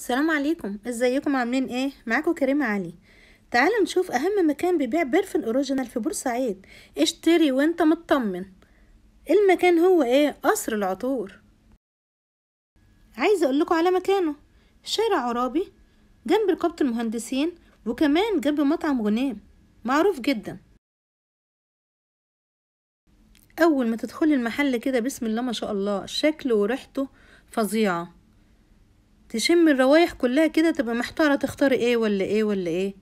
السلام عليكم ازيكم عاملين ايه معاكم كريم علي تعالوا نشوف اهم مكان بيبيع بيرفن اوريجينال في بورسعيد اشتري وانت مطمن المكان هو ايه قصر العطور عايزه اقول على مكانه شارع عرابي جنب رقابه المهندسين وكمان جنب مطعم غنيم معروف جدا اول ما تدخلي المحل كده بسم الله ما شاء الله شكله وريحته فظيعه تشم الروايح كلها كده تبقى محتارة تختاري ايه ولا ايه ولا ايه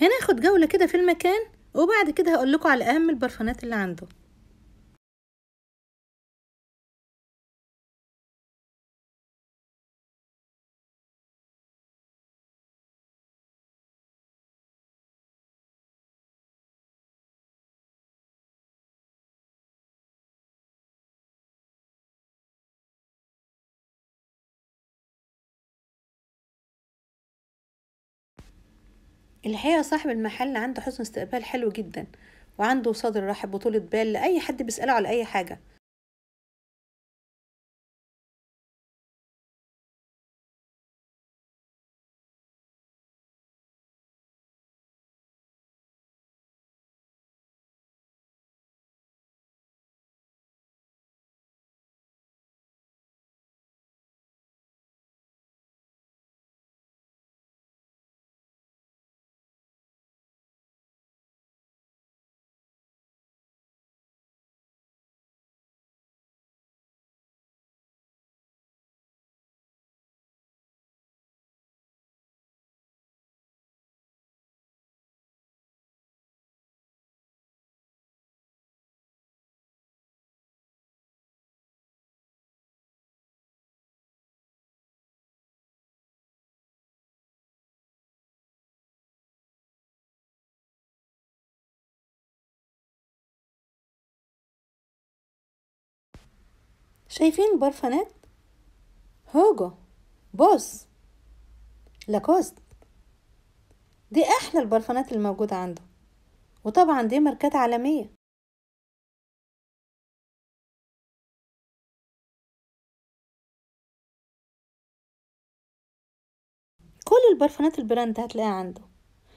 هناخد جولة كده في المكان وبعد كده هقول لكم على أهم البرفانات اللي عنده الحقيقة صاحب المحل عنده حسن استقبال حلو جدا وعنده صدر رحب وطولة بال لأي حد بيسأله على أي حاجة شايفين بارفانات هوجو بوس لاكوست دي احلى البرفانات الموجودة عنده وطبعا دي ماركات عالمية كل البرفانات البراند هتلاقيها عنده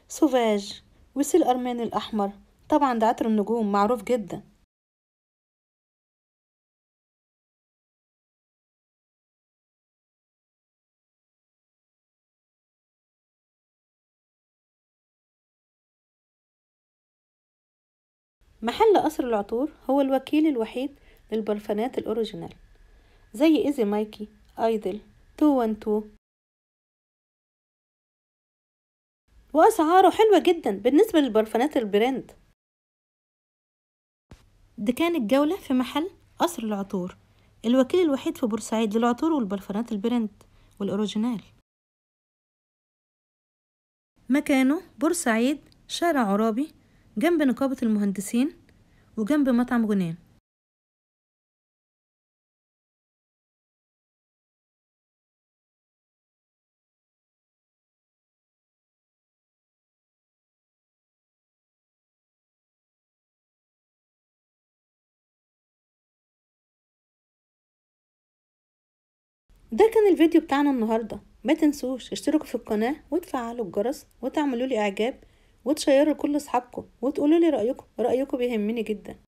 سوفاج وسيل ارمان الاحمر طبعا ده عطر النجوم معروف جدا محل قصر العطور هو الوكيل الوحيد للبرفانات الأوريجينال زي إيزي مايكي أيدل 212 وأسعاره حلوة جدا بالنسبة للبرفانات البراند دي كانت جولة في محل قصر العطور الوكيل الوحيد في بورسعيد للعطور والبرفانات البراند والأوريجينال مكانه بورسعيد شارع عرابي جنب نقابة المهندسين وجنب مطعم غنان ده كان الفيديو بتاعنا النهاردة ما تنسوش اشتركوا في القناة وتفعلوا الجرس وتعملوا لي اعجاب وتشيروا لكل اصحابكم وتقولوا لي رايكم رايكم بيهمني جدا